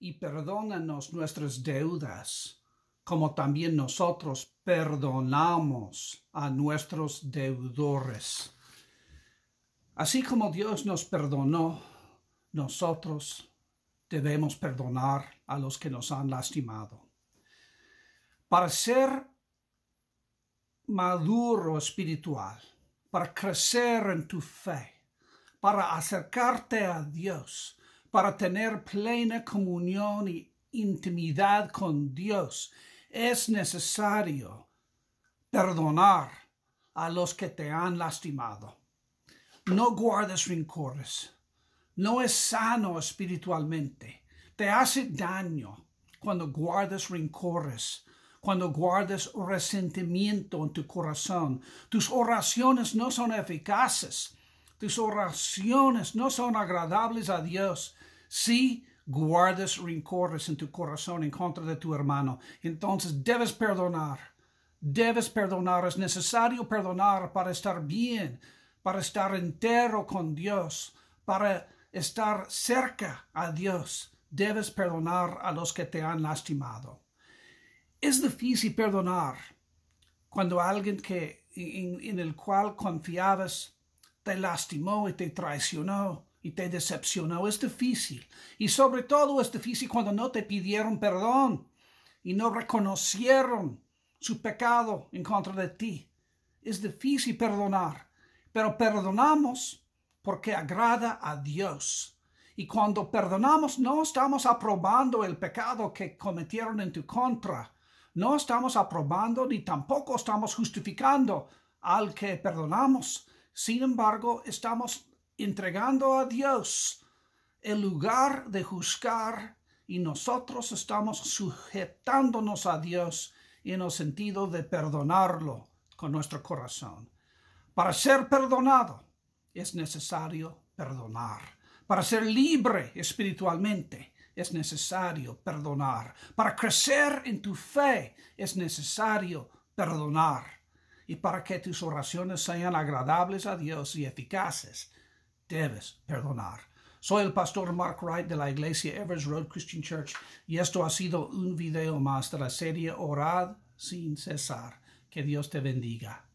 y perdónanos nuestras deudas, como también nosotros perdonamos a nuestros deudores. Así como Dios nos perdonó, nosotros debemos perdonar a los que nos han lastimado. Para ser maduro espiritual, para crecer en tu fe, para acercarte a Dios, para tener plena comunión y intimidad con Dios, es necesario perdonar a los que te han lastimado. No guardes rincores. No es sano espiritualmente. Te hace daño cuando guardas rincores, cuando guardas resentimiento en tu corazón. Tus oraciones no son eficaces. Tus oraciones no son agradables a Dios si guardas rencores en tu corazón en contra de tu hermano, entonces debes perdonar. Debes perdonar. Es necesario perdonar para estar bien, para estar entero con Dios, para estar cerca a Dios. Debes perdonar a los que te han lastimado. Es difícil perdonar cuando alguien que, en el cual confiabas te lastimó y te traicionó y te decepcionó. Es este difícil. Y sobre todo es este difícil cuando no te pidieron perdón y no reconocieron su pecado en contra de ti. Es difícil perdonar, pero perdonamos porque agrada a Dios. Y cuando perdonamos no estamos aprobando el pecado que cometieron en tu contra. No estamos aprobando ni tampoco estamos justificando al que perdonamos. Sin embargo, estamos entregando a Dios el lugar de juzgar y nosotros estamos sujetándonos a Dios en el sentido de perdonarlo con nuestro corazón. Para ser perdonado es necesario perdonar. Para ser libre espiritualmente es necesario perdonar. Para crecer en tu fe es necesario perdonar. Y para que tus oraciones sean agradables a Dios y eficaces debes perdonar. Soy el pastor Mark Wright de la iglesia Evers Road Christian Church y esto ha sido un video más de la serie Orad sin cesar. Que Dios te bendiga.